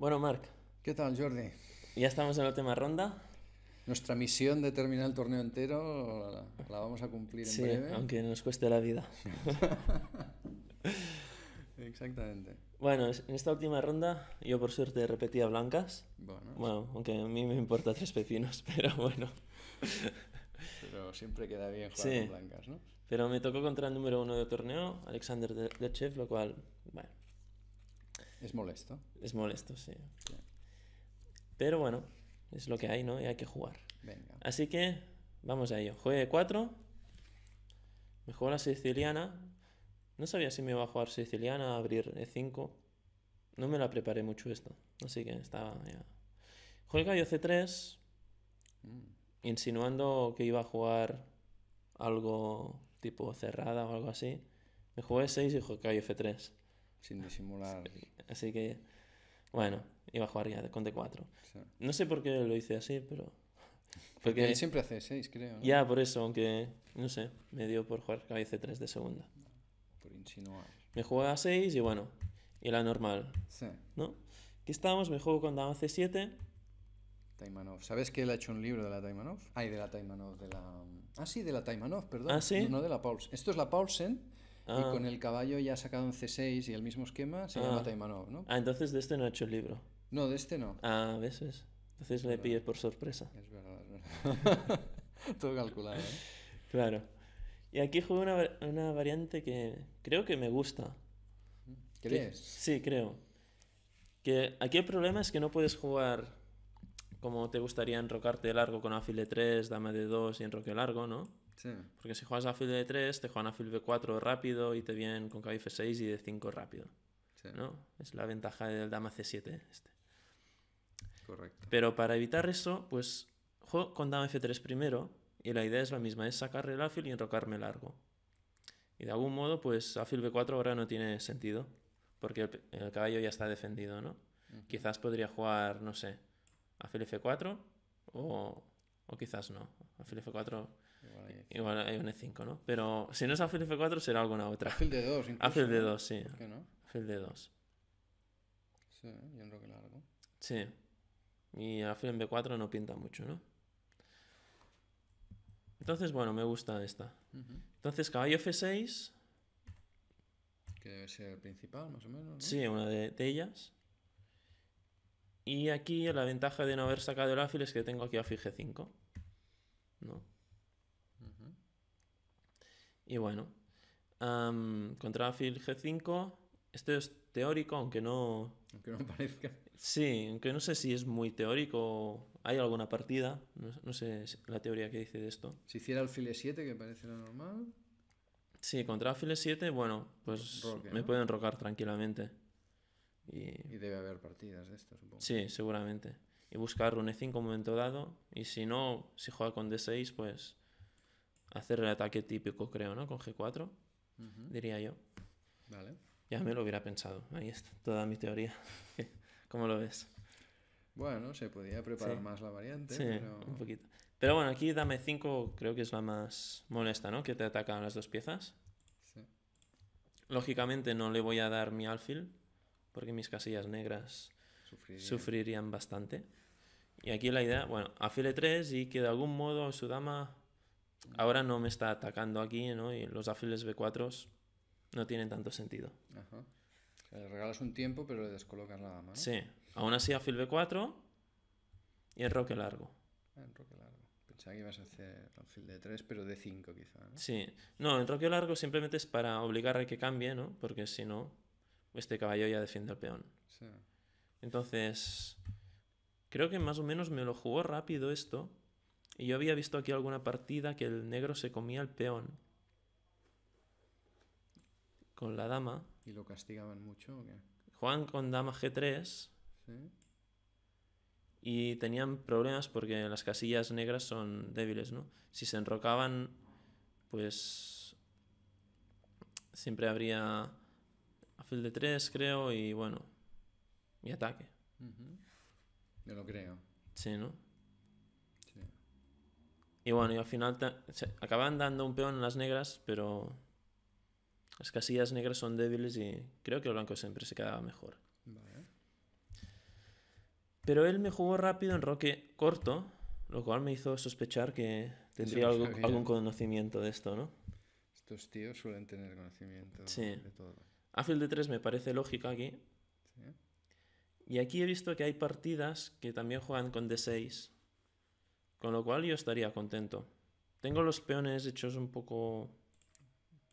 Bueno, Marc. ¿Qué tal, Jordi? Ya estamos en la última ronda. Nuestra misión de terminar el torneo entero la, vamos a cumplir en breve. Aunque nos cueste la vida. Exactamente. Bueno, en esta última ronda yo por suerte repetía blancas. Bueno, aunque a mí me importa tres pepinos, pero bueno. Pero siempre queda bien jugar con blancas, ¿no? Pero me tocó contra el número uno del torneo, Alexander Dechev, lo cual, es molesto. Es molesto, sí. Pero bueno, es lo que hay, ¿no? Y hay que jugar. Venga. Así que vamos a ello. Juegue 4. Me la siciliana. No sabía si me iba a jugar siciliana, abrir E5. No me la preparé mucho esto. Así que estaba ya. Juega yo C3. Mm. Insinuando que iba a jugar algo tipo cerrada o algo así. Me jugué 6 y juega Cayo F3. Sin ah, disimular. Así que, bueno, iba a jugar ya con D4. No sé por qué lo hice así, pero. Porque Él siempre hace 6, creo. Ya, por eso, aunque, no sé, me dio por jugar c 3 de segunda. Por insinuar. Me juega a 6 y bueno, y la normal. Sí. ¿No? Aquí estamos, me juego con dama C7. Taimanov. ¿Sabes que él ha hecho un libro de la Taimanov? Ay, de la Taimanov, de la... Mm, ah, sí, de la Taimanov, perdón. ¿Ah, sí? No, no de la Paulsen. Esto es la Paulsen, y ah. con el caballo ya ha sacado un C6 y el mismo esquema se llama ah. Taimanov, ¿no? Ah, entonces de este no ha hecho el libro. No, de este no. Ah, veces. Entonces le pilles por sorpresa. Es verdad, es verdad. Todo calculado, ¿eh? Claro. Y aquí juego una, variante que creo que me gusta. ¿Crees? sí, creo. Que aquí el problema es que no puedes jugar como te gustaría enrocarte largo con afile 3, dama de 2 y enroque largo, ¿no? Porque si juegas a de 3, te juegan alfil B4 rápido y te vienen con caballo F6 y de 5 rápido. Es la ventaja del dama C7. Este. Correcto. Pero para evitar eso, pues juego con dama F3 primero y la idea es la misma, es sacarle el alfil y enrocarme largo. Y de algún modo, pues alfil B4 ahora no tiene sentido porque el, caballo ya está defendido, ¿no? Quizás podría jugar, no sé, alfil F4 o, quizás no. Alfil F4 Igual hay un E5, ¿no? Pero si no es afil F4, será alguna otra. Afil de 2 incluso. D2, sí. ¿Por qué no? D2. Sí, y un roque largo. Sí. Y afil en B4 no pinta mucho, ¿no? Entonces, bueno, me gusta esta. Entonces, caballo F6. Que debe ser el principal, más o menos. ¿no? Sí, una de, ellas. Y aquí la ventaja de no haber sacado el afil es que tengo aquí alfil G5. Y bueno, um, contra alfil G5, esto es teórico, aunque no... Aunque no parezca. Sí, aunque no sé si es muy teórico, hay alguna partida, no, sé la teoría que dice de esto. Si hiciera alfil E7, que parece lo normal. Sí, contra alfil E7, bueno, pues me pueden rocar tranquilamente. Y... debe haber partidas de esto, supongo. Sí, seguramente. Y buscar un E5 en un momento dado, y si no, si juega con D6, pues hacer el ataque típico, creo, ¿no? Con G4, diría yo. Vale. Ya me lo hubiera pensado. Ahí está toda mi teoría. ¿Cómo lo ves? Bueno, se podía preparar más la variante, sí, pero... un poquito. Pero bueno, aquí dame 5 creo que es la más molesta, ¿no? Que te atacan las dos piezas. Sí. Lógicamente no le voy a dar mi alfil, porque mis casillas negras sufrirían, bastante. Y aquí la idea, bueno, alfil 3 y que de algún modo su dama ahora no me está atacando aquí, ¿no? Y los afiles B4 no tienen tanto sentido. Ajá. Le regalas un tiempo, pero le descolocas la mano. Sí. Aún así, afil B4 y el roque largo. Ah, roque largo. Pensaba que ibas a hacer alfil D3, pero D5 quizá, ¿no? Sí. No, el roque largo simplemente es para obligar a que cambie, ¿no? Porque si no, este caballo ya defiende al peón. Sí. Entonces, creo que más o menos me lo jugó rápido esto. Y yo había visto aquí alguna partida que el negro se comía el peón con la dama. ¿Y lo castigaban mucho o qué? Juan con dama G3. Sí. Y tenían problemas porque las casillas negras son débiles, ¿no? Si se enrocaban, pues siempre habría afil de 3, creo, y bueno, y ataque. Yo lo creo. Sí, ¿no? Y bueno, y al final se acaban dando un peón en las negras, pero las casillas negras son débiles y creo que el blanco siempre se quedaba mejor. Vale. Pero él me jugó rápido en roque corto, lo cual me hizo sospechar que tendría algún conocimiento de esto, ¿no? Estos tíos suelen tener conocimiento de todo. Áfil de 3 me parece lógico aquí. ¿Sí? Y aquí he visto que hay partidas que también juegan con D6. Con lo cual yo estaría contento. Tengo los peones hechos un poco...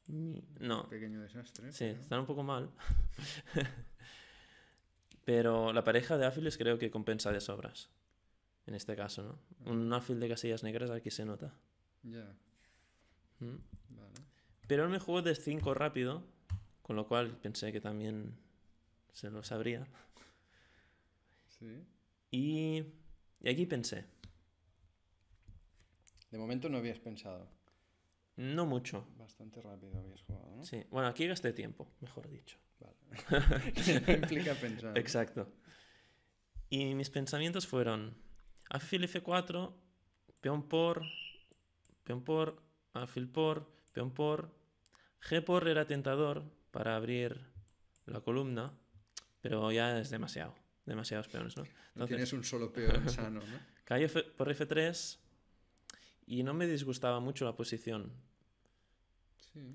No. Pequeño desastre. Sí, están un poco mal. pero la pareja de áfiles creo que compensa de sobras. En este caso, ¿no? Un áfil de casillas negras aquí se nota. Ya. Mm. Vale. Pero él me jugó de 5 rápido, con lo cual pensé que también se lo sabría. Sí. Y, y aquí pensé. De momento no habías pensado. No mucho. Bastante rápido habías jugado, ¿no? Sí. Bueno, aquí gasté tiempo, mejor dicho. Vale. implica pensar. Exacto. Y mis pensamientos fueron alfil f4, peón por, peón por, alfil por, peón por. G por era tentador para abrir la columna, pero ya es demasiado, demasiados peones, ¿no? tienes un solo peón sano, ¿no? Calle por f3, y no me disgustaba mucho la posición.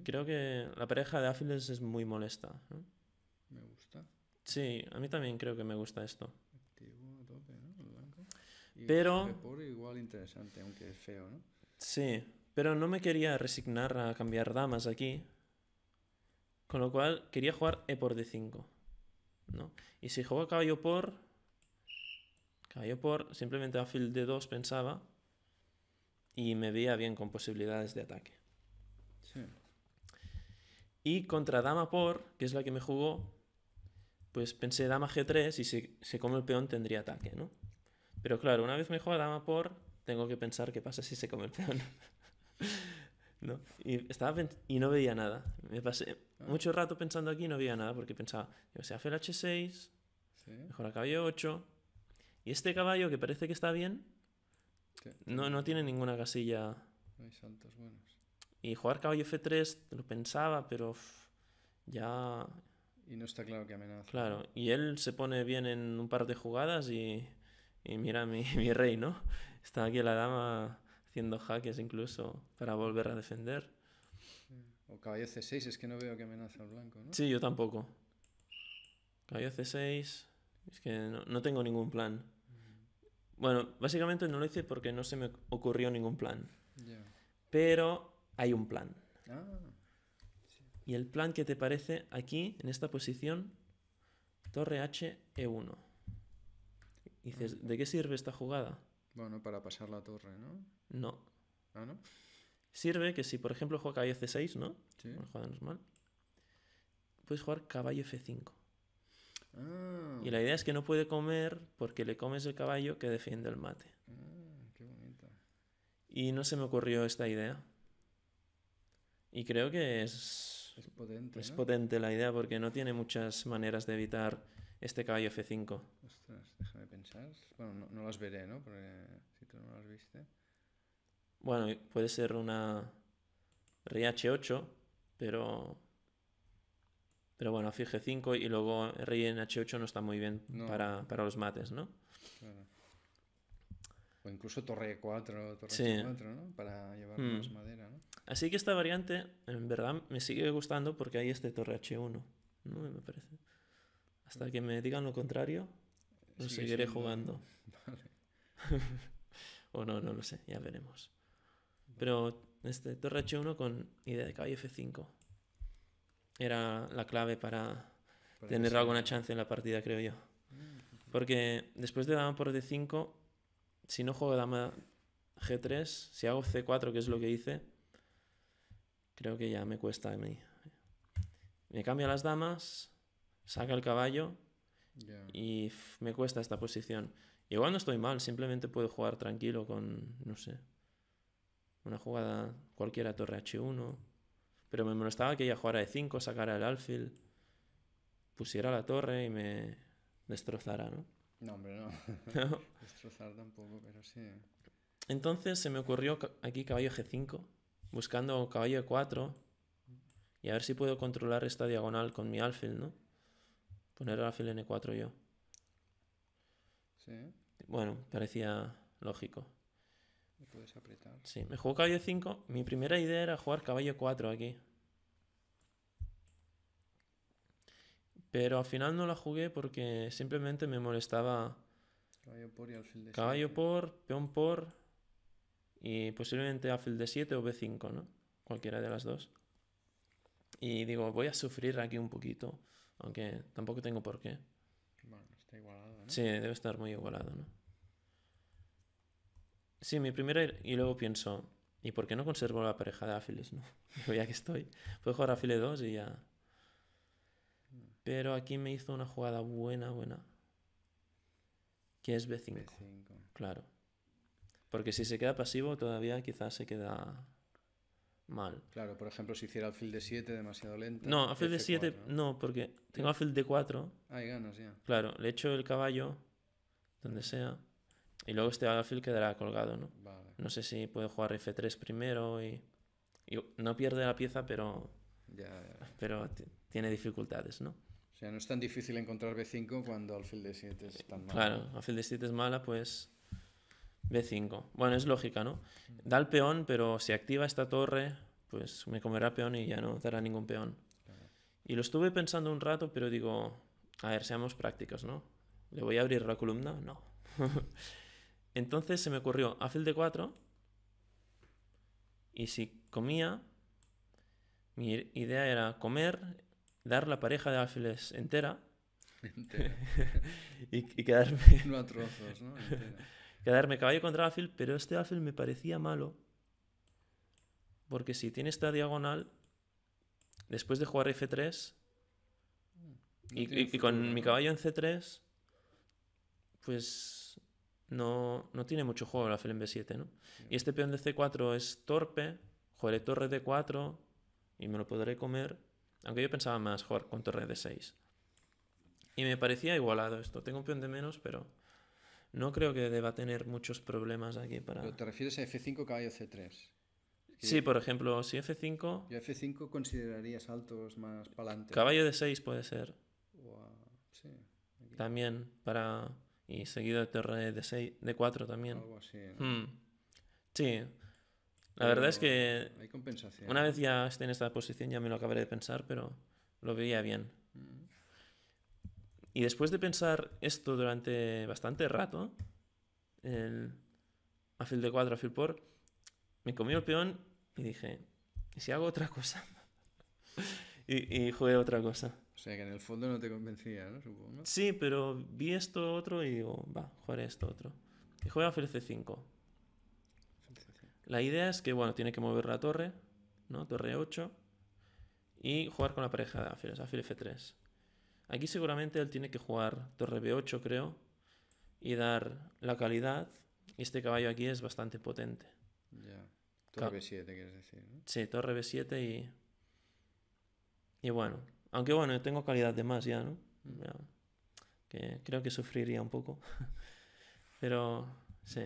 Creo que la pareja de Áfiles es muy molesta. Me gusta. Sí, a mí también creo que me gusta esto. Activo, tope, pero... Por igual interesante, aunque es feo, ¿no? Sí, pero no me quería resignar a cambiar damas aquí. Con lo cual quería jugar E por D5. ¿no? Y si juego caballo por... Caballo por, simplemente áfil D2 pensaba y me veía bien con posibilidades de ataque. Sí. Y contra dama por, que es la que me jugó, pues pensé dama g3 y si se come el peón tendría ataque, ¿no? Pero claro, una vez me juega dama por, tengo que pensar qué pasa si se come el peón. ¿No? Y, estaba y no veía nada. Me pasé ah. mucho rato pensando aquí y no veía nada porque pensaba, yo sea, hace el h6, mejor a caballo 8. Y este caballo que parece que está bien, no, tiene ninguna casilla. buenos. Y jugar caballo F3 lo pensaba, pero ya... Y no está claro que amenaza. Claro, y él se pone bien en un par de jugadas y, mira mi, mi rey, ¿no? Está aquí la dama haciendo jaques incluso para volver a defender. O caballo C6, es que no veo que amenaza al blanco, ¿no? Sí, yo tampoco. Caballo C6, es que no tengo ningún plan. Bueno, básicamente no lo hice porque no se me ocurrió ningún plan. Pero hay un plan. Ah. Y el plan que te parece aquí, en esta posición, torre H, E1. Y dices, ah. ¿de qué sirve esta jugada? Bueno, para pasar la torre, ¿no? No. ¿Ah, no? Sirve que si, por ejemplo, juega caballo C6, ¿no? Sí. Una Puedes jugar caballo F5. Ah. Y la idea es que no puede comer porque le comes el caballo que defiende el mate. Ah, y no se me ocurrió esta idea. Y creo que es, es, potente, la idea porque no tiene muchas maneras de evitar este caballo F5. Ostras, déjame pensar. Bueno, no, las veré, ¿no? Porque si tú no las viste. Bueno, puede ser una Rh8, pero pero bueno, a G5 y luego rey en H8 no está muy bien para, los mates, ¿no? O incluso torre 4, torre h 4, ¿no? Para llevar hmm. más madera, ¿no? Así que esta variante, en verdad, me sigue gustando porque hay este torre H1, ¿no? Me parece. Hasta que me digan lo contrario, eh, lo seguiré jugando. Vale. o no, no lo sé, ya veremos. Pero este torre H1 con idea de caballo F5 era la clave para, tener alguna chance en la partida, creo yo. Porque después de dama por D5, si no juego dama G3, si hago C4, que es lo que hice, creo que ya me cuesta a mí. Me cambia las damas, saca el caballo y me cuesta esta posición. Igual no estoy mal, simplemente puedo jugar tranquilo con, no sé, una jugada cualquiera torre H1. Pero me molestaba que ella jugara e 5, sacara el alfil, pusiera la torre y me destrozara, ¿no? No, hombre, no. Destrozar tampoco, pero sí. Entonces se me ocurrió aquí caballo G5, buscando caballo E4 y a ver si puedo controlar esta diagonal con mi alfil, ¿no? Poner el alfil en E4 yo. Sí. Bueno, parecía lógico. Sí, me jugó caballo 5. Mi primera idea era jugar caballo 4 aquí. Pero al final no la jugué porque simplemente me molestaba. Caballo por y alfil de Caballo por, peón por y posiblemente alfil de 7 o b5, ¿no? Cualquiera de las dos. Y digo, voy a sufrir aquí un poquito, aunque tampoco tengo por qué. Bueno, está igualado, ¿no? Sí, debe estar muy igualado, ¿no? Sí, mi primera. Y luego pienso, ¿y por qué no conservo la pareja de Áfiles? No? ya que estoy, puedo jugar afile 2 y ya. Pero aquí me hizo una jugada buena, buena. Que es B5. Claro. Porque si se queda pasivo, todavía quizás se queda mal. Claro, por ejemplo, si hiciera alfil de 7 demasiado lento. No, alfil de 7 no, porque tengo alfil de 4. Ah, ganas ya. Claro, le echo el caballo donde sea y luego este alfil quedará colgado, ¿no? No sé si puede jugar F3 primero y, no pierde la pieza, pero, pero tiene dificultades, ¿no? O sea, no es tan difícil encontrar B5 cuando alfil de 7 es tan mala. Claro, alfil de 7 es mala, pues B5. Bueno, es lógica, ¿no? Da el peón, pero si activa esta torre, pues me comerá peón y ya no dará ningún peón. Y lo estuve pensando un rato, pero digo, a ver, seamos prácticos, ¿no? ¿Le voy a abrir la columna? No. Entonces se me ocurrió áfil de 4 y si comía, mi idea era comer, dar la pareja de alfiles entera, y, quedarme... quedarme caballo contra alfil, pero este alfil me parecía malo porque si tiene esta diagonal, después de jugar F3 mm, y con mi caballo en C3, pues no, tiene mucho juego la alfil en B7, ¿no? Y este peón de C4 es torpe, jugaré torre D4 y me lo podré comer. Aunque yo pensaba más joder, con torre D6. Y me parecía igualado esto. Tengo un peón de menos, pero no creo que deba tener muchos problemas aquí para... Pero te refieres a F5, caballo C3. Sí, por ejemplo, si F5. Yo F5 consideraría saltos más para adelante. Caballo de 6 puede ser. También, para y seguido este de torre de 6, de 4 también. ¿eh? Mm. Sí. La verdad es que. Una vez ya esté en esta posición, ya me lo acabaré de pensar, pero lo veía bien. Mm. Y después de pensar esto durante bastante rato, el afil de 4, afil por, me comí el peón y dije, ¿y si hago otra cosa? y, jugué otra cosa. O sea que en el fondo no te convencía, ¿no? Supongo. Sí, pero vi esto otro y digo, va, jugaré esto otro. Y juega a f 5 La idea es que, bueno, tiene que mover la torre, ¿no? Torre 8. Y jugar con la pareja de alfiles, afil F3. Aquí seguramente él tiene que jugar torre B8, creo. Y dar la calidad. Y este caballo aquí es bastante potente. Ya. Torre B7, quieres decir. ¿no? Sí, torre B7 y y bueno, aunque bueno, tengo calidad de más ya, ¿no? creo que sufriría un poco. Pero sí.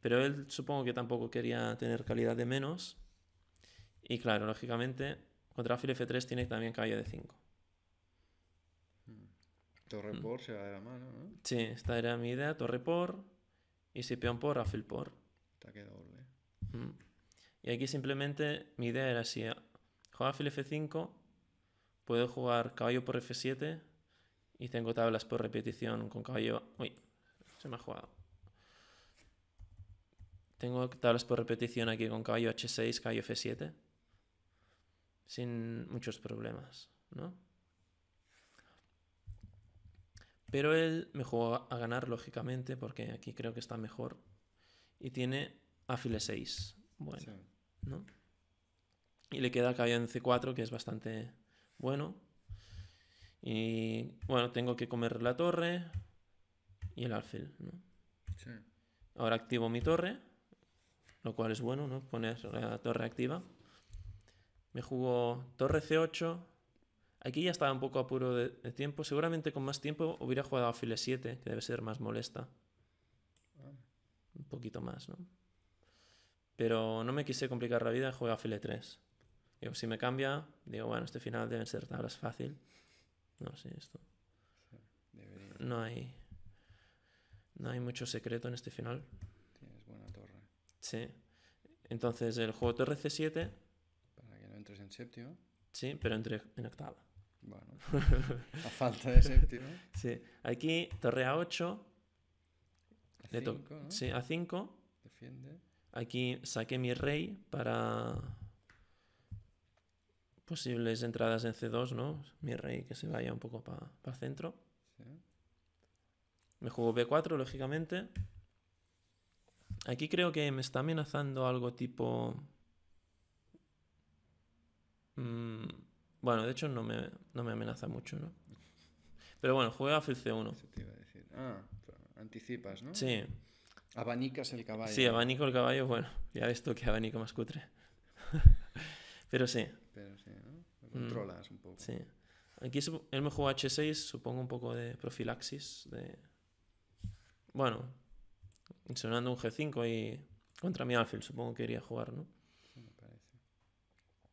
Pero él supongo que tampoco quería tener calidad de menos. Y claro, lógicamente, contra afil F3 tiene también caballo de 5. Mm. Torre mm. por se va de la mano, ¿no? Sí, esta era mi idea, torre por, y si peón por, afil por. Mm. Y aquí simplemente mi idea era si juega F5, puedo jugar caballo por F7 y tengo tablas por repetición con caballo... Uy, se me ha jugado. Tengo tablas por repetición aquí con caballo H6, caballo F7. Sin muchos problemas, ¿no? Pero él me jugó a ganar, lógicamente, porque aquí creo que está mejor. Y tiene afile 6. Bueno, ¿no? Y le queda caballo en C4, que es bastante bueno. Y bueno, tengo que comer la torre y el alfil. Sí. Ahora activo mi torre, lo cual es bueno, ¿no? Poner la torre activa. Me jugó torre C8. Aquí ya estaba un poco apuro de, de, tiempo. Seguramente con más tiempo hubiera jugado alfil file 7 que debe ser más molesta. Ah. Un poquito más, ¿no? Pero no me quise complicar la vida, jugué alfil file 3 si me cambia, digo, bueno, este final deben ser tablas fácil. No sé, sí, esto. no hay. No hay mucho secreto en este final. Tienes buena torre. Sí. Entonces el juego torre c 7 Para que no entres en séptimo. Sí, pero entre en octava. Bueno. a falta de séptimo. sí. Aquí, torre A8. a Sí, a 5. Defiende. Aquí saqué mi rey para posibles entradas en C2, ¿no? Mi rey que se vaya un poco para el centro. Me juego B4, lógicamente. Aquí creo que me está amenazando algo tipo... Mm, bueno, de hecho no me, amenaza mucho, ¿no? Pero bueno, juega a C1. Ah, anticipas, ¿no? Sí. Abanicas el caballo. Sí, abanico el caballo, bueno, ya ves visto que abanico más cutre. Pero sí. Pero sí, ¿no? Mm, controlas un poco. Sí. Aquí él me jugó H6, supongo un poco de profilaxis. De... Bueno, sonando un G5 y contra mi alfil, supongo que quería jugar, ¿no? me parece.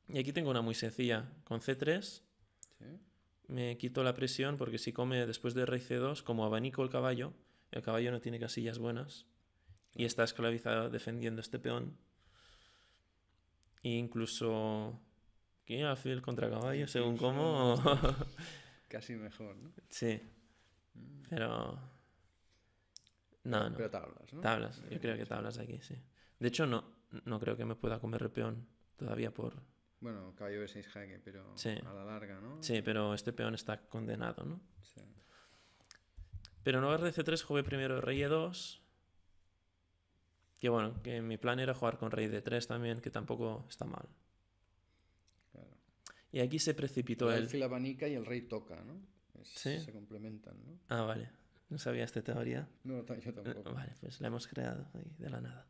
Y aquí tengo una muy sencilla. Con C3 me quito la presión porque si come después de rey C2, como abanico el caballo, el caballo no tiene casillas buenas y está esclavizado defendiendo este peón incluso ¿Qué? Alfil contra caballo, según cómo. Casi mejor, ¿no? Sí. Mm. Pero. No, no. Pero tablas, ¿no? Tablas, yo creo que tablas aquí, sí. De hecho, no, no creo que me pueda comer el peón todavía por. Bueno, caballo de 6 jaque, pero sí. a la larga, ¿no? Sí, pero este peón está condenado, ¿no? Sí. Pero no de C3, jugué primero rey E2. Que bueno, que mi plan era jugar con rey de 3 también, que tampoco está mal. Y aquí se precipitó el... El filabanica abanica y el rey toca, ¿no? ¿Sí? Se complementan, ¿no? Ah, vale. No sabía esta teoría. No, yo tampoco. Vale, pues la hemos creado ahí, de la nada.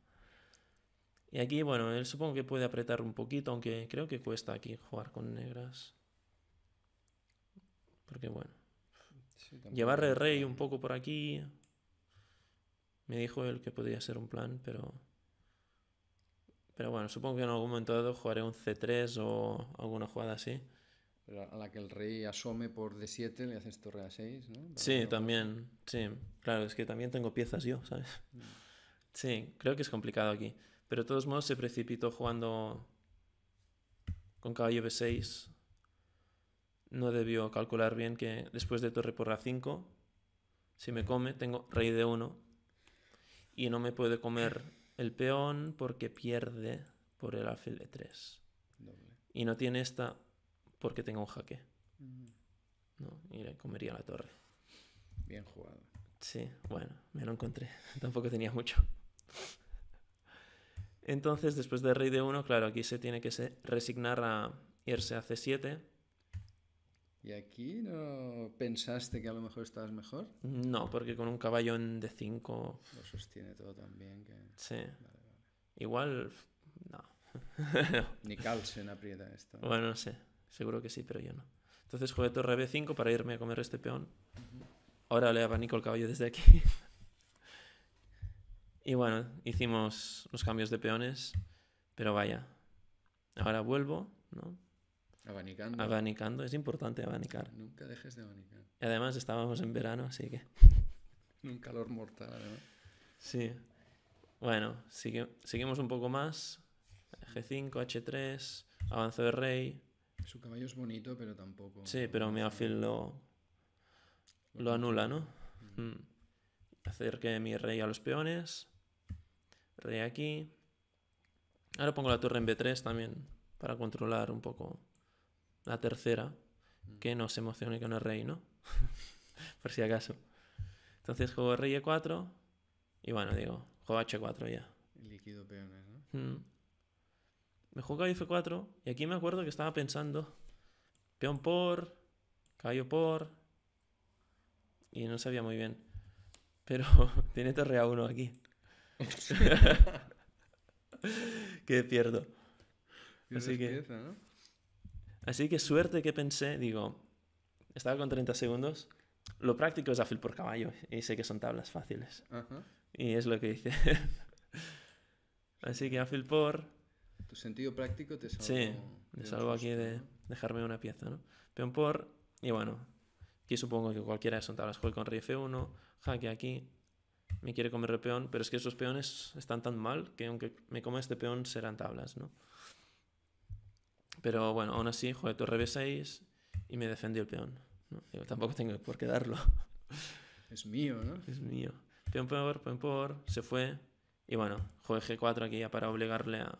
Y aquí, bueno, él supongo que puede apretar un poquito, aunque creo que cuesta aquí jugar con negras. Porque bueno. Llevar el rey un poco por aquí, me dijo el que podría ser un plan, pero... Pero bueno, supongo que en algún momento jugaré un C3 o alguna jugada así. Pero a la que el rey asome por D7 le haces torre A6, ¿no? sí, también, sí. Claro, es que también tengo piezas yo, ¿sabes? Mm. Sí, creo que es complicado aquí. Pero de todos modos se precipitó jugando con caballo B6. No debió calcular bien que después de torre por A5, si me come, tengo rey D1 y no me puede comer el peón porque pierde por el alfil de 3. Y no tiene esta porque tengo un jaque. Mm. No, y le comería la torre. Bien jugado. Sí, bueno, me lo encontré. Tampoco tenía mucho. Entonces, después de rey de 1, claro, aquí se tiene que resignar a irse a c7 ¿Y aquí no pensaste que a lo mejor estabas mejor? No, porque con un caballo en D5... Lo sostiene todo también. Que... Sí. Igual, no. Ni Carlsen aprieta esto. Bueno, no sé. Seguro que sí, pero yo no. Entonces jugué torre B5 para irme a comer este peón. Ahora le abanico el caballo desde aquí. y bueno, hicimos los cambios de peones, pero vaya. Ahora vuelvo, ¿no? Abanicando. es importante abanicar. Nunca dejes de abanicar. Y además estábamos en verano, así que... un calor mortal, además. Sí. Bueno, seguimos un poco más. G5, H3, avance de rey. Su caballo es bonito, pero tampoco. Sí, pero alfil lo, lo anula, ¿no? Mm. Mm. Acerqué Acerque mi rey a los peones. Rey aquí. Ahora pongo la torre en B3 también para controlar un poco la tercera, mm. que nos emocione no es rey, ¿no? Por si acaso. Entonces juego rey e4 y bueno, digo, juego h4 ya. Líquido peones, ¿eh? ¿no? Mm. Me juego caballo f4 y aquí me acuerdo que estaba pensando peón por, caballo por y no sabía muy bien. Pero tiene torre a1 aquí. que pierdo. Así que... Así que suerte que pensé, digo, estaba con 30 segundos, lo práctico es afil por caballo y sé que son tablas fáciles. Y es lo que hice. Así que afil por... Tu sentido práctico te salvo... Sí, me salvo aquí de dejarme una pieza, ¿no? Peón por... Y bueno, aquí supongo que cualquiera de son tablas. Juego con rey F1, jaque aquí, me quiere comer el peón, pero es que esos peones están tan mal que aunque me coma este peón serán tablas, ¿no? Pero bueno, aún así joder, torre b6 y me defendió el peón. tampoco tengo por qué darlo. Es mío, ¿no? Es mío. Peón por, peón por, se fue. Y bueno, jugué g4 aquí ya para obligarle a...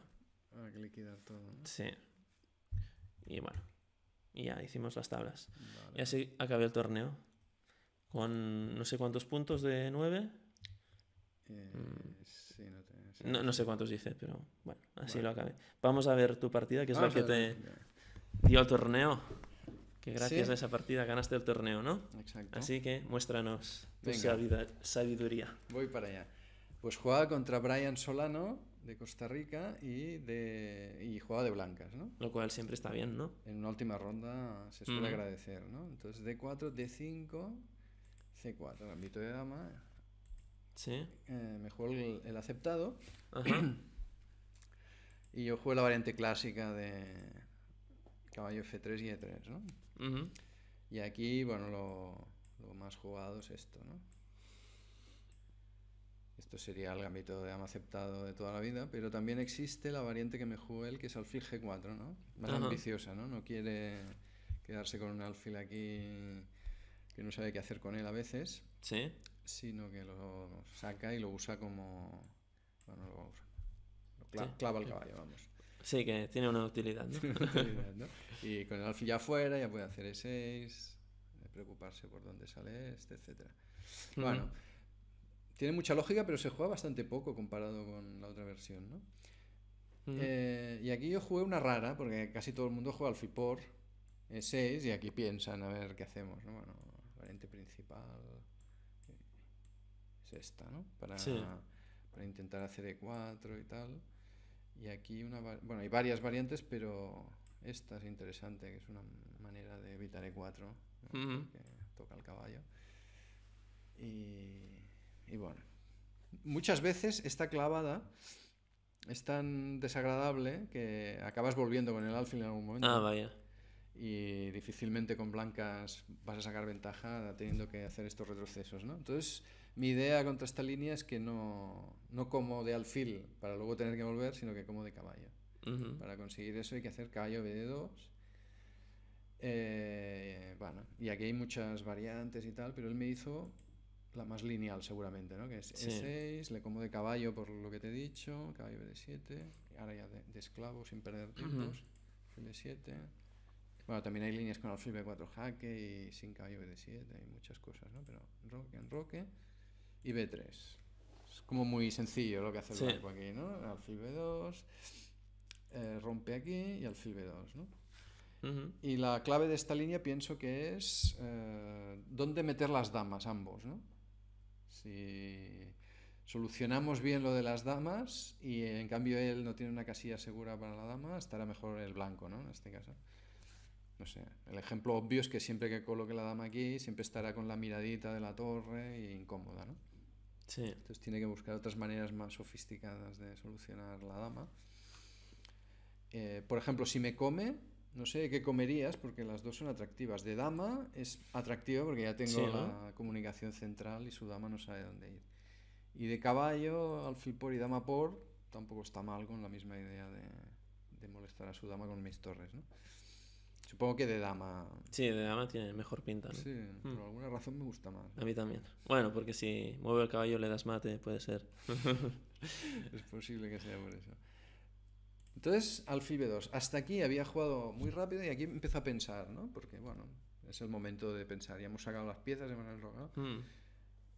liquidar todo. Sí. Y bueno, y ya hicimos las tablas. Y así acabé el torneo. Con no sé cuántos puntos de 9. Eh, mm. Sí, no no, sé cuántos dice, pero bueno, así lo acabé. Vamos a ver tu partida, que es la que te dio el torneo. Que gracias a esa partida ganaste el torneo, ¿no? Exacto. Así que muéstranos tu sabiduría. Voy para allá. Pues jugaba contra Brian Solano de Costa Rica y, de, y jugaba de blancas, ¿no? Lo cual siempre está bien, ¿no? En una última ronda se suele agradecer, ¿no? Entonces D4, D5, C4, ámbito de dama, Sí. Eh, me jugó el, aceptado. y yo jugué la variante clásica de caballo F3 y E3, ¿no? Y aquí, bueno, lo, más jugado es esto, ¿no? Esto sería el gambito de ama aceptado de toda la vida, pero también existe la variante que me jugó él, que es alfil G4, ¿no? Más ambiciosa, ¿no? No quiere quedarse con un alfil aquí que no sabe qué hacer con él a veces. Sí sino que lo saca y lo usa como. Bueno, lo, clava el caballo, vamos. Sí, que tiene una utilidad, utilidad, ¿no? Y con el alfil ya afuera ya puede hacer E6, eh, preocuparse por dónde sale este, etc. Bueno, tiene mucha lógica, pero se juega bastante poco comparado con la otra versión, ¿no? Eh, y aquí yo jugué una rara, porque casi todo el mundo juega al por E6 y aquí piensan a ver qué hacemos, ¿no? Bueno, variante principal, esta, ¿no? Para, para intentar hacer E4 y tal. Y aquí una... Bueno, hay varias variantes, pero esta es interesante, que es una manera de evitar E4, que toca el caballo. Y, bueno, muchas veces esta clavada es tan desagradable que acabas volviendo con el alfil en algún momento. Ah, y difícilmente con blancas vas a sacar ventaja teniendo que hacer estos retrocesos, ¿no? Entonces mi idea contra esta línea es que no, como de alfil para luego tener que volver, sino que como de caballo. Para conseguir eso hay que hacer caballo BD2. Eh, bueno, y aquí hay muchas variantes y tal, pero él me hizo la más lineal seguramente, ¿no? Que es E6, le como de caballo por lo que te he dicho, caballo BD7, ahora ya de, esclavo sin perder tiempos, BD7. Bueno, también hay líneas con alfil B4 jaque y sin caballo BD7, hay muchas cosas, ¿no? Pero roque en roque y B3. Es como muy sencillo lo que hace el blanco aquí, ¿no? Alfil B2, eh, rompe aquí y alfil B2, ¿no? Y la clave de esta línea pienso que es eh, dónde meter las damas, ambos, ¿no? Si solucionamos bien lo de las damas y en cambio él no tiene una casilla segura para la dama, estará mejor el blanco, ¿no? En este caso. No sé, el ejemplo obvio es que siempre que coloque la dama aquí, siempre estará con la miradita de la torre y incómoda, ¿no? Entonces tiene que buscar otras maneras más sofisticadas de solucionar la dama. Eh, por ejemplo, si me come, no sé qué comerías porque las dos son atractivas. De dama es atractiva porque ya tengo la comunicación central y su dama no sabe dónde ir. Y de caballo, alfil y dama por, tampoco está mal con la misma idea de, de molestar a su dama con mis torres. Supongo que de dama. Sí, de dama tiene mejor pinta. ¿no? Sí, mm. por alguna razón me gusta más. A mí también. Bueno, porque si mueve el caballo le das mate, puede ser. es posible que sea por eso. Entonces, Alfibe 2 Hasta aquí había jugado muy rápido y aquí empezó a pensar, ¿no? Porque, bueno, es el momento de pensar. Ya hemos sacado las piezas, hemos manera mm.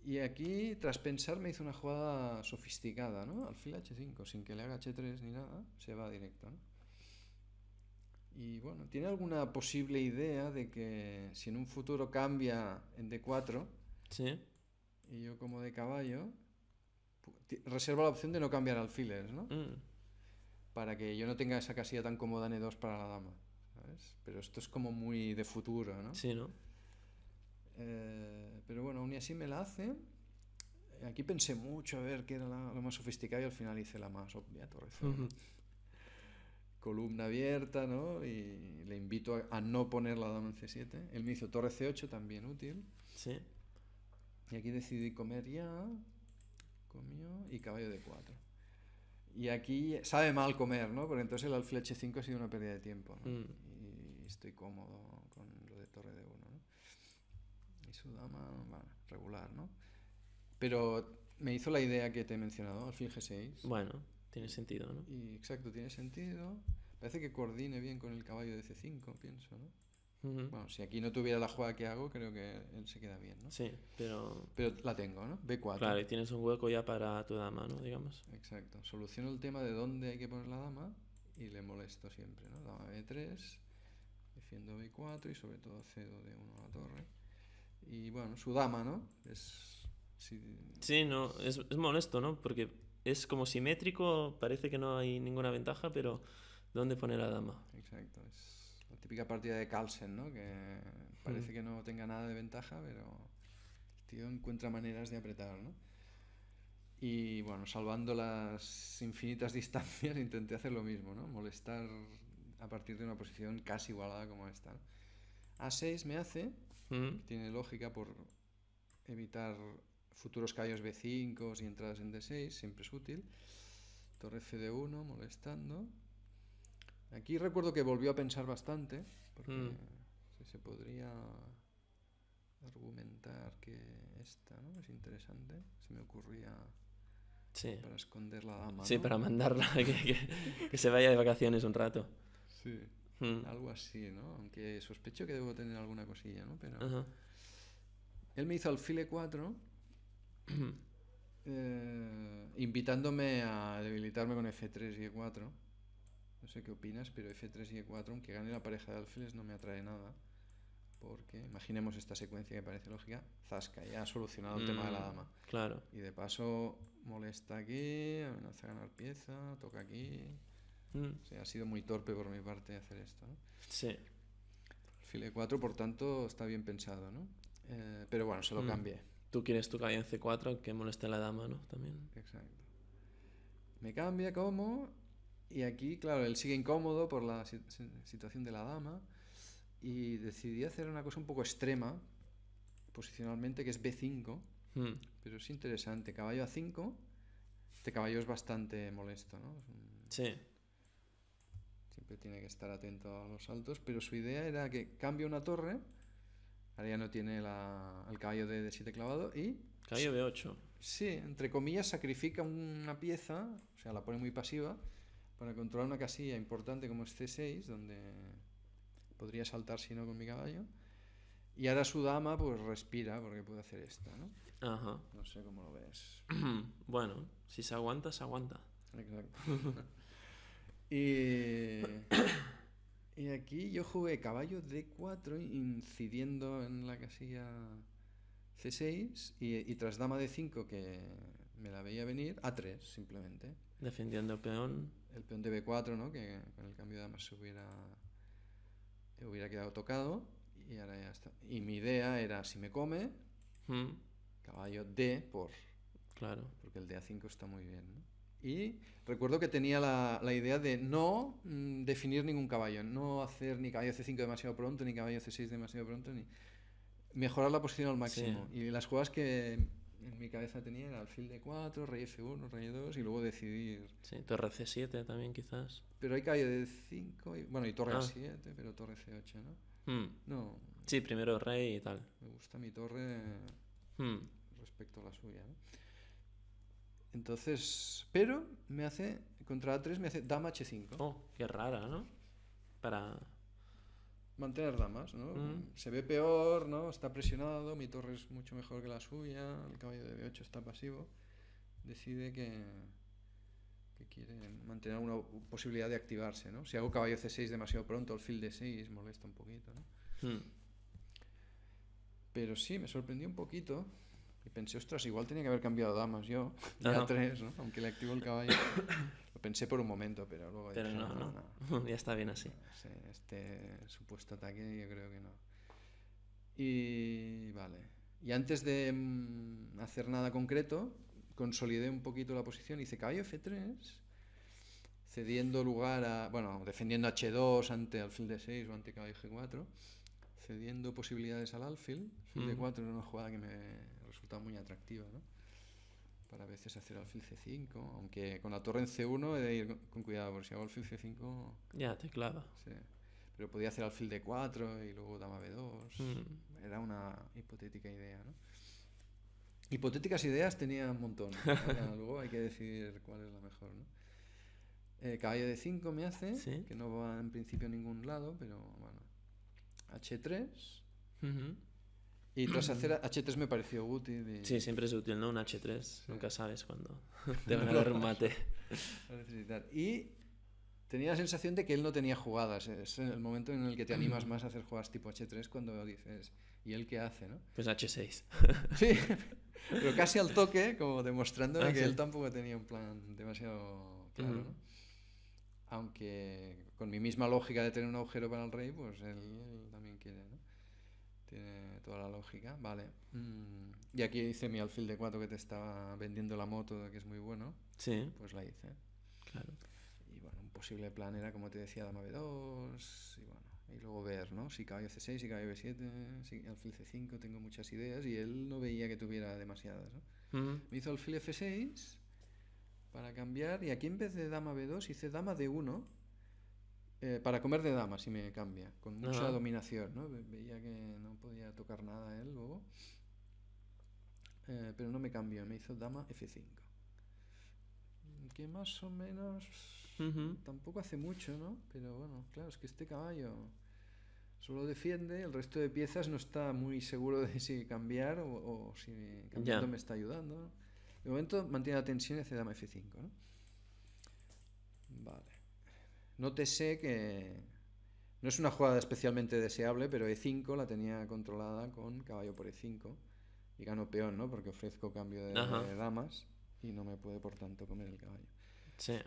Y aquí, tras pensar, me hizo una jugada sofisticada, ¿no? Alfil H5, sin que le haga H3 ni nada, se va directo, ¿no? Y bueno, ¿tiene alguna posible idea de que si en un futuro cambia en D4 sí. y yo como de caballo, reserva la opción de no cambiar alfiles, ¿no? Mm. Para que yo no tenga esa casilla tan cómoda en E2 para la dama, ¿sabes? Pero esto es como muy de futuro, ¿no? Sí, ¿no? Eh, pero bueno, aún así me la hace. Aquí pensé mucho a ver qué era lo más sofisticado y al final hice la más obvia, torre columna abierta, ¿no? Y le invito a, no poner la dama en C7. Él me hizo torre C8, también útil. Sí. Y aquí decidí comer ya. Comió y caballo de 4. Y aquí sabe mal comer, ¿no? Porque entonces el alfil H5 ha sido una pérdida de tiempo, ¿no? Mm. Y estoy cómodo con lo de torre de 1 Y su dama, bueno, regular, ¿no? Pero me hizo la idea que te he mencionado, alfil G6. Bueno. Tiene sentido, ¿no? Y, exacto, tiene sentido. Parece que coordine bien con el caballo de C5, pienso, ¿no? Bueno, si aquí no tuviera la jugada que hago, creo que él se queda bien, ¿no? Sí, pero... Pero la tengo, ¿no? B4. Claro, y tienes un hueco ya para tu dama, ¿no? Digamos. Exacto. Soluciono el tema de dónde hay que poner la dama y le molesto siempre, ¿no? Dama B3, defiendo B4 y sobre todo cedo de 1 a la torre. Y bueno, su dama, ¿no? Es... Sí, no, es, es molesto, ¿no? Porque es como simétrico, parece que no hay ninguna ventaja, pero ¿dónde pone la dama? Exacto, es la típica partida de Carlsen, ¿no? Que parece hmm. que no tenga nada de ventaja, pero el tío encuentra maneras de apretar, ¿no? Y bueno, salvando las infinitas distancias, intenté hacer lo mismo, ¿no? Molestar a partir de una posición casi igualada como esta. a A6 me hace, hmm. tiene lógica por evitar futuros callos B5 y entradas en D6, siempre es útil. Torre CD1 molestando. Aquí recuerdo que volvió a pensar bastante, porque hmm. se, podría argumentar que esta, ¿no? Es interesante. Se me ocurría sí. para esconder la dama. Sí, para mandarla, que, que, se vaya de vacaciones un rato. Sí. Hmm. Algo así, ¿no? Aunque sospecho que debo tener alguna cosilla, ¿no? Pero. Él me hizo alfile 4 Eh, invitándome a debilitarme con F3 y E4. No sé qué opinas, pero F3 y E4, aunque gane la pareja de alfiles, no me atrae nada. Porque imaginemos esta secuencia que parece lógica. Zasca, ya ha solucionado el tema de la mm, dama. Claro. Y de paso molesta aquí, amenaza a ganar pieza, toca aquí. Mm. ha sido muy torpe por mi parte hacer esto. Sí. 4 e por tanto, está bien pensado, ¿no? Eh, pero bueno, se lo mm. cambié tú quieres tu caballo en C4 que moleste a la dama, ¿no? También. Exacto. Me cambia como. Y aquí, claro, él sigue incómodo por la situación de la dama. Y decidí hacer una cosa un poco extrema, posicionalmente, que es B5. Hmm. Pero es interesante. Caballo A5. Este caballo es bastante molesto, ¿no? Sí. Siempre tiene que estar atento a los saltos. Pero su idea era que cambie una torre Ahora ya no tiene el caballo de, 7 clavado y... Caballo de 8. Sí, entre comillas, sacrifica una pieza, o sea, la pone muy pasiva, para controlar una casilla importante como es C6, donde podría saltar si no con mi caballo. Y ahora su dama pues respira porque puede hacer esto, ¿no? Ajá. No sé cómo lo ves. bueno, si se aguanta, se aguanta. Exacto. y... Y aquí yo jugué caballo D4 incidiendo en la casilla C6 y, tras dama D5 que me la veía venir, A3 simplemente. Defendiendo el peón. El peón de B4, ¿no? Que con el cambio de dama se hubiera, hubiera quedado tocado. Y ahora ya está. Y mi idea era, si me come, hmm. caballo D por... Claro. Porque el D 5 está muy bien, ¿no? Y recuerdo que tenía la, la idea de no mm, definir ningún caballo, no hacer ni caballo C5 demasiado pronto, ni caballo C6 demasiado pronto, ni mejorar la posición al máximo. Y las jugadas que en mi cabeza tenía era alfil de 4, rey F1, rey 2 y luego decidir. Sí, torre C7 también quizás. Pero hay caballo de 5, y, bueno, y torre C7, ah. pero torre C8, ¿no? Hmm. No. Sí, primero rey y tal. Me gusta mi torre hmm. respecto a la suya, ¿no? Entonces, pero me hace, contra A3 me hace dama H5. Oh, qué rara, ¿no? Para... Mantener damas, ¿no? Se ve peor, ¿no? Está presionado, mi torre es mucho mejor que la suya, el caballo de B8 está pasivo. Decide que, que quiere mantener una posibilidad de activarse, ¿no? Si hago caballo C6 demasiado pronto, el fil de 6 molesta un poquito, ¿no? Hmm. Pero sí, me sorprendió un poquito pensé, ostras, igual tenía que haber cambiado damas yo. a Aunque le activo el caballo. Lo pensé por un momento, pero luego... Ya está bien así. este supuesto ataque yo creo que no. Y vale. Y antes de mm, hacer nada concreto, consolidé un poquito la posición. Hice caballo F3, cediendo lugar a... Bueno, defendiendo H2 ante alfil D6 o ante caballo G4 cediendo posibilidades al alfil. Mm. D4 era una jugada que me muy atractiva, ¿no? Para veces hacer alfil C5, aunque con la torre en C1 he de ir con cuidado, porque si hago alfil C5... Ya, te clava. Pero podía hacer alfil D4 y luego dama B2. Mm. Era una hipotética idea, Hipotéticas ideas tenía un montón. luego hay que decidir cuál es la mejor, ¿no? Eh, caballo de 5 me hace, que no va en principio a ningún lado, pero bueno. H3. Y tras hacer H3 me pareció útil. Sí, siempre es útil, ¿no? Un H3. Nunca sabes cuándo te van a dar un mate. Y tenía la sensación de que él no tenía jugadas. Es el momento en el que te animas más a hacer jugadas tipo H3 cuando dices, ¿y él qué hace? ¿no? Pues H6. Sí, pero casi al toque, como demostrando ah, que él tampoco tenía un plan demasiado claro. Aunque con mi misma lógica de tener un agujero para el rey, pues él también quiere. ¿no? Tiene toda la lógica, vale. Mm, y aquí hice mi alfil de 4 que te estaba vendiendo la moto, que es muy bueno. Sí. Pues la hice. Claro. Y bueno, un posible plan era, como te decía, dama B2, y bueno, y luego ver, ¿no? Si caballo C6, si caballo B7, si alfil C5, tengo muchas ideas, y él no veía que tuviera demasiadas, ¿no? Me hizo alfil F6 para cambiar, y aquí en vez de dama B2 hice dama D1, eh, para comer de dama, si me cambia, con mucha dominación, ¿no? Veía que no podía tocar nada él luego. Eh, pero no me cambió, me hizo dama F5. Que más o menos tampoco hace mucho, ¿no? Pero bueno, claro, es que este caballo solo defiende, el resto de piezas no está muy seguro de si cambiar o, si cambiando me está ayudando. De momento mantiene la tensión y hace dama F5, ¿no? Vale. No te sé que no es una jugada especialmente deseable, pero E5 la tenía controlada con caballo por E5 y gano peón, ¿no? Porque ofrezco cambio de, damas y no me puede, por tanto, comer el caballo. Sí.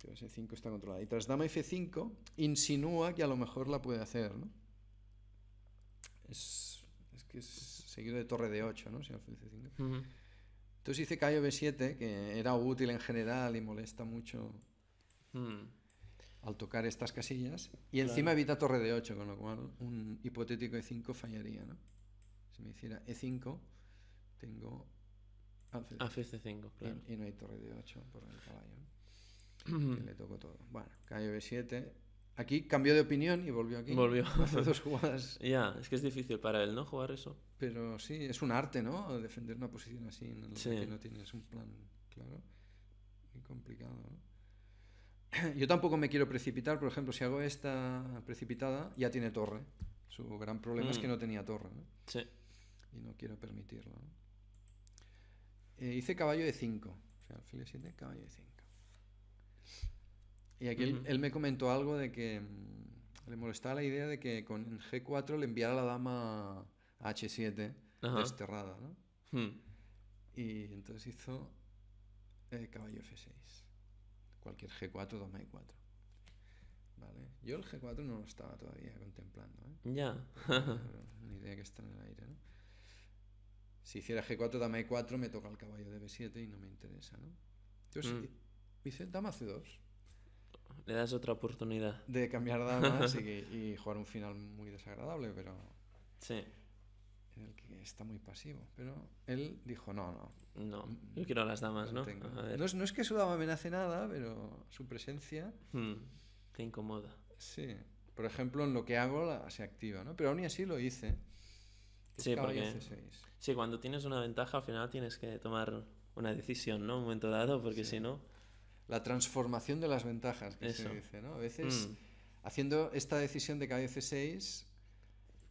Entonces E5 está controlada. Y tras dama F5 insinúa que a lo mejor la puede hacer, ¿no? Es, es que es seguido de torre de 8 ¿no? Si F5. Entonces hice caballo B7, que era útil en general y molesta mucho. Mm al tocar estas casillas y encima evita torre de 8, con lo cual un hipotético E5 fallaría, ¿no? Si me hiciera E5, tengo AFC5, claro. Y, no hay torre de 8 por el caballo. le toco todo. Bueno, caballo B7. Aquí cambió de opinión y volvió aquí. Volvió. Hace dos jugadas. Ya, es que es difícil para él, ¿no? Jugar eso. Pero sí, es un arte, ¿no? Defender una posición así en la que no tienes un plan claro. Y complicado, ¿no? yo tampoco me quiero precipitar, por ejemplo, si hago esta precipitada, ya tiene torre. Su gran problema es que mm. no tenía torre. Sí. Y no quiero permitirlo. Eh, hice caballo de 5. O sea, 7, caballo de 5. Y aquí él, me comentó algo de que mm, le molestaba la idea de que con G4 le enviara la dama H7 desterrada. ¿no? Hmm. Y entonces hizo eh, caballo F6 cualquier g 4 dama i 4 Yo el G4 no lo estaba todavía contemplando. ¿eh? Ya. Yeah. idea que está en el aire. ¿no? Si hiciera G4 dama E4 me toca el caballo de B7 y no me interesa. ¿no? Entonces mm. dama C2. Le das otra oportunidad. De cambiar damas y, y jugar un final muy desagradable, pero... Sí en el que está muy pasivo. Pero él dijo, no, no. No, mm, yo quiero a las damas, ¿no? No es, no, es, que su dama amenace nada, pero su presencia... Hmm, te incomoda. Sí. Por ejemplo, en lo que hago la, se activa, ¿no? Pero aún así lo hice. Sí, porque... Sí, cuando tienes una ventaja al final tienes que tomar una decisión, ¿no? Un momento dado, porque si no... La transformación de las ventajas, que se dice, ¿no? A veces, hmm. haciendo esta decisión de c 6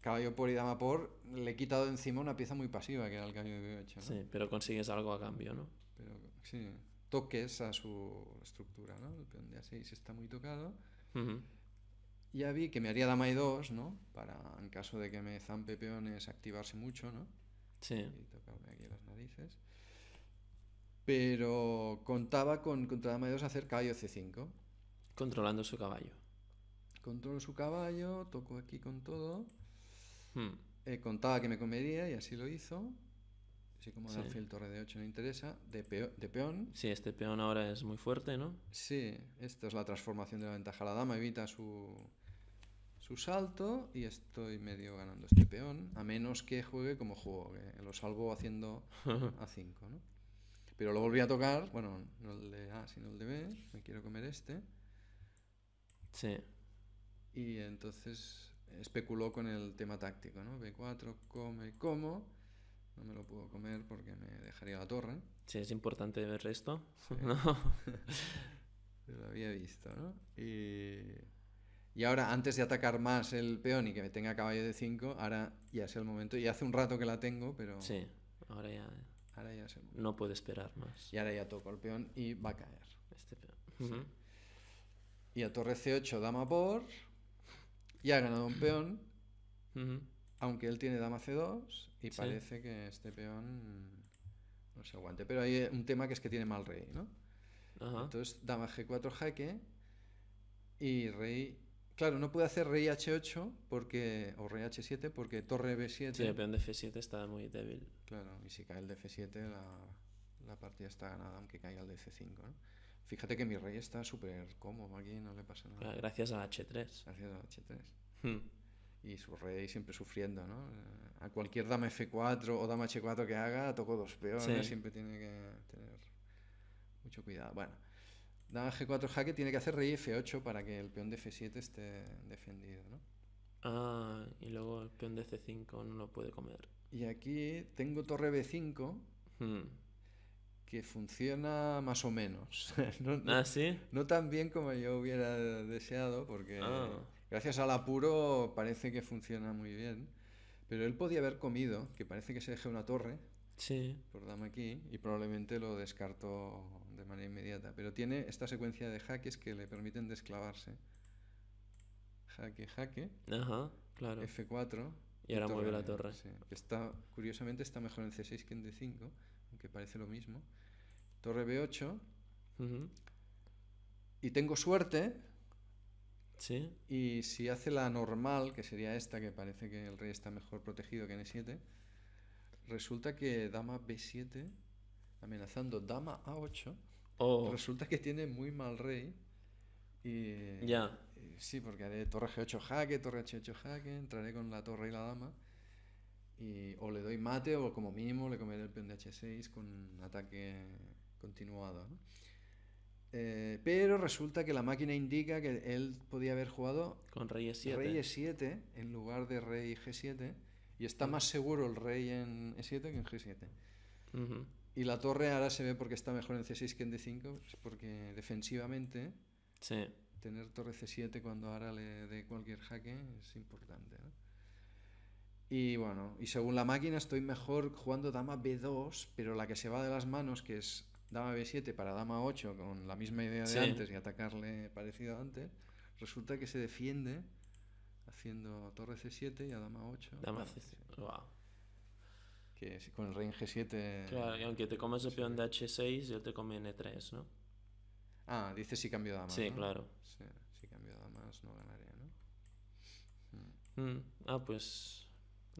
caballo por y dama por, le he quitado encima una pieza muy pasiva que era el caballo de B8. Sí, pero consigues algo a cambio, ¿no? sí, toques a su estructura, ¿no? El peón de A6 está muy tocado. Ya vi que me haría dama y 2, ¿no? Para, en caso de que me zampe peones, activarse mucho, ¿no? Sí. Y tocarme aquí las narices. Pero contaba con contra dama y 2 hacer caballo C5. Controlando su caballo. Controlo su caballo, toco aquí con todo. Hmm. Eh, contaba que me comería y así lo hizo. Así como sí. fiel Torre de 8 no interesa. De, peón. Sí, este peón ahora es muy fuerte, ¿no? Sí, esto es la transformación de la ventaja. La dama evita su, su salto y estoy medio ganando este peón. A menos que juegue como juego, que lo salvo haciendo a 5, ¿no? Pero lo volví a tocar, bueno, no el de A, sino el de B. Me quiero comer este. Sí. Y entonces especuló con el tema táctico, ¿no? B4, come, como. No me lo puedo comer porque me dejaría la torre. Sí, es importante ver esto. No. lo había visto, ¿no? Y... ahora, antes de atacar más el peón y que me tenga caballo de 5, ahora ya es el momento. Y hace un rato que la tengo, pero... Sí, ahora ya... Ahora ya es el No puede esperar más. Y ahora ya toco el peón y va a caer. Este peón. Y a torre C8, dama por y ha ganado un peón. Aunque él tiene dama c2 y parece que este peón no se aguante. Pero hay un tema que es que tiene mal rey, ¿no? Entonces, dama g4 jaque y rey... Claro, no puede hacer rey h8 porque o rey h7 porque torre b7... Sí, el peón de f7 está muy débil. Claro, y si cae el de f7 la, partida está ganada aunque caiga el de c5, ¿no? Fíjate que mi rey está súper cómodo aquí, no le pasa nada. Ah, gracias a H3. Gracias a H3. Hmm. Y su rey siempre sufriendo, ¿no? A cualquier dama F4 o dama H4 que haga, toco dos peones, siempre tiene que tener mucho cuidado. Bueno, dama G4 jaque tiene que hacer rey F8 para que el peón de F7 esté defendido, ¿no? Ah, y luego el peón de C5 no lo puede comer. Y aquí tengo torre B5 que funciona más o menos. no, ¿Ah, No tan bien como yo hubiera deseado, porque ah. gracias al apuro parece que funciona muy bien. Pero él podía haber comido, que parece que se deje una torre. Sí. Por dama aquí, y probablemente lo descartó de manera inmediata. Pero tiene esta secuencia de jaques que le permiten desclavarse. Jaque, jaque. Ajá, claro. F4. Y, ahora mueve la torre. Está, curiosamente está mejor en C6 que en D5, aunque parece lo mismo. Torre B8. Y tengo suerte. Sí. Y si hace la normal, que sería esta, que parece que el rey está mejor protegido que en E7, resulta que dama B7, amenazando dama A8, resulta que tiene muy mal rey. Y, ya. Sí, porque haré torre G8 jaque, torre H8 jaque, entraré con la torre y la dama. Y o le doy mate o como mínimo le comeré el peón de H6 con ataque continuado. Eh, pero resulta que la máquina indica que él podía haber jugado con rey E7, en lugar de rey G7 y está más seguro el rey en E7 que en G7. Y la torre ahora se ve porque está mejor en C6 que en D5, porque defensivamente tener torre C7 cuando ahora le dé cualquier jaque es importante. Y bueno, y según la máquina estoy mejor jugando dama B2, pero la que se va de las manos, que es dama b7 para dama 8 con la misma idea de antes y atacarle parecido a antes, resulta que se defiende haciendo torre c7 y a dama 8. Dama Que con el rey en g7... Claro, y aunque te comas el peón de h6, yo te come n3, ¿no? Ah, dice si cambio dama, Sí, claro. si cambio Dama no ganaría, ¿no? Mm. Ah, pues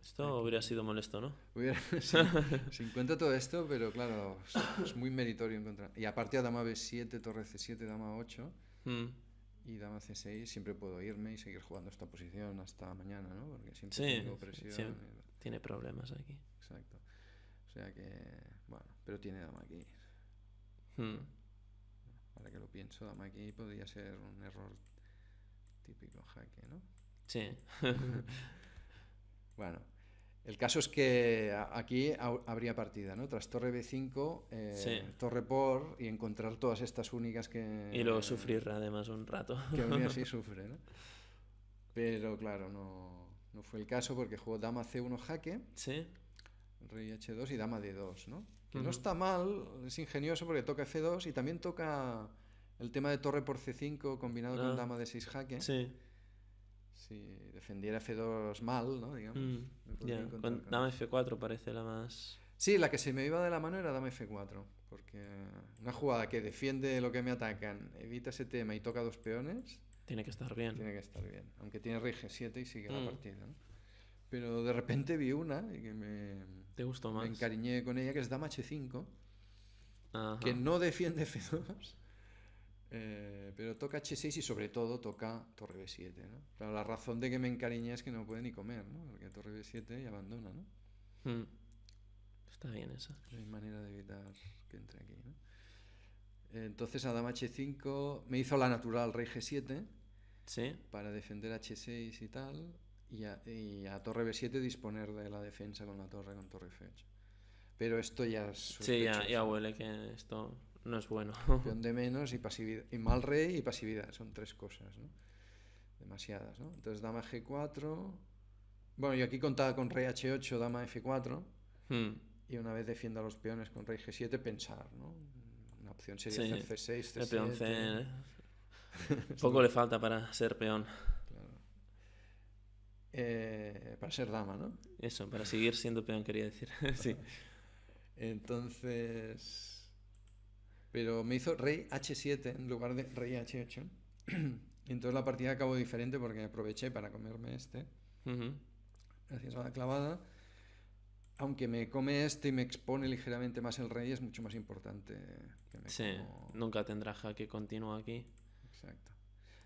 esto hubiera sido molesto, ¿no? Hubiera, se encuentra todo esto, pero claro, es muy meritorio encontrar. Y aparte a dama b7, torre c7, dama 8 y dama c6, siempre puedo irme y seguir jugando esta posición hasta mañana, ¿no? Porque siempre tengo presión. tiene problemas aquí. Exacto. O sea que, bueno, pero tiene dama aquí. Hmm. Para Ahora que lo pienso, dama aquí podría ser un error típico jaque, ¿no? Sí. bueno, el caso es que aquí habría partida, ¿no? Tras torre B5, eh, torre por y encontrar todas estas únicas que... Y luego eh, sufrir además un rato. Que aún así sufre, ¿no? Pero claro, no, fue el caso porque jugó dama C1 jaque, ¿Sí? rey H2 y dama D2, ¿no? Que no está mal, es ingenioso porque toca F2 y también toca el tema de torre por C5 combinado con ah. dama D6 jaque. Sí si defendiera F2 mal, ¿no? Digamos. Mm, F4 parece la más. Sí, la que se me iba de la mano era Dama F4. Porque una jugada que defiende lo que me atacan, evita ese tema y toca dos peones. Tiene que estar bien. Tiene que estar bien. Aunque tiene rey G7 y sigue la mm. partida, Pero de repente vi una y que me. Te gustó más. Me encariñé con ella, que es Dama H5. Que no defiende F2 eh, pero toca H6 y sobre todo toca Torre B7. ¿no? la razón de que me encariña es que no puede ni comer, porque Torre B7 y abandona. Hmm. Está bien eso. No hay manera de evitar que entre aquí. Entonces a dama H5 me hizo la natural Rey G7 ¿Sí? para defender H6 y tal. Y a, Torre B7 disponer de la defensa con la torre con Torre F8. Pero esto ya es. Sí, ya huele que esto no es bueno. Peón de menos y, pasividad, y mal rey y pasividad, son tres cosas, ¿no? Demasiadas, ¿no? Entonces dama g4. Bueno, yo aquí contaba con rey h8, dama f4. Hmm. Y una vez defienda a los peones con rey g7, pensar, ¿no? Una opción sería c6, c7. C... ¿eh? Poco le falta para ser peón. Eh, para ser dama, ¿no? Eso, para seguir siendo peón, quería decir. Entonces, pero me hizo rey H7 en lugar de rey H8. Entonces la partida acabó diferente porque aproveché para comerme este. Gracias a la clavada. Aunque me come este y me expone ligeramente más el rey, es mucho más importante nunca tendrá jaque continuo aquí. Exacto.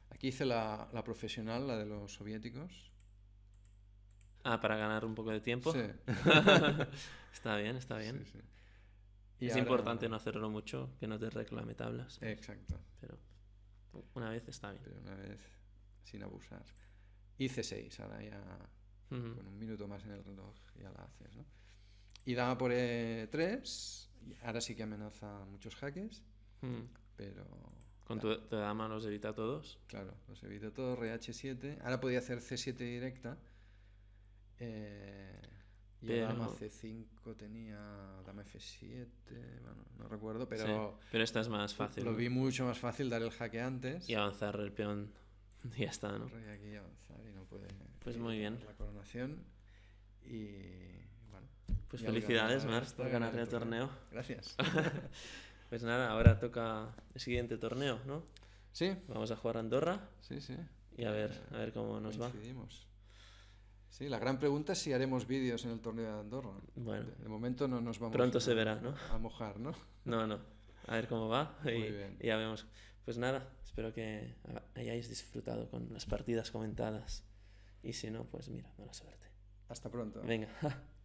Aquí hice la, profesional, la de los soviéticos. Ah, para ganar un poco de tiempo. Sí. está bien, está bien. Y es importante no hacerlo mucho, que no te reclame tablas. Exacto. Pero una vez está bien. Pero una vez sin abusar. Y C6, ahora ya con un minuto más en el reloj ya la haces, ¿no? Y daba por E3, eh, ahora sí que amenaza muchos jaques, pero... ¿Con tu, tu, dama los evita todos? Claro, los evita todos, RH7. Ahora podía hacer C7 directa. Eh... Y la Dama C5 tenía Dama F7, bueno, no recuerdo, pero... pero esta es más fácil. Lo vi mucho más fácil dar el jaque antes. Y avanzar el peón. Y ya está, ¿no? Pues muy bien. La coronación y... bueno. Pues felicidades, Mars, por ganar el torneo. Gracias. pues nada, ahora toca el siguiente torneo, ¿no? Sí. Vamos a jugar Andorra. Sí, sí. Y a ver, a ver cómo nos va. Sí, la gran pregunta es si haremos vídeos en el torneo de Andorra. Bueno. De, momento no nos vamos Pronto a, se verá, ¿no? A mojar, ¿no? No, no. A ver cómo va y, ya vemos. Pues nada, espero que hayáis disfrutado con las partidas comentadas. Y si no, pues mira, a suerte. Hasta pronto. Venga.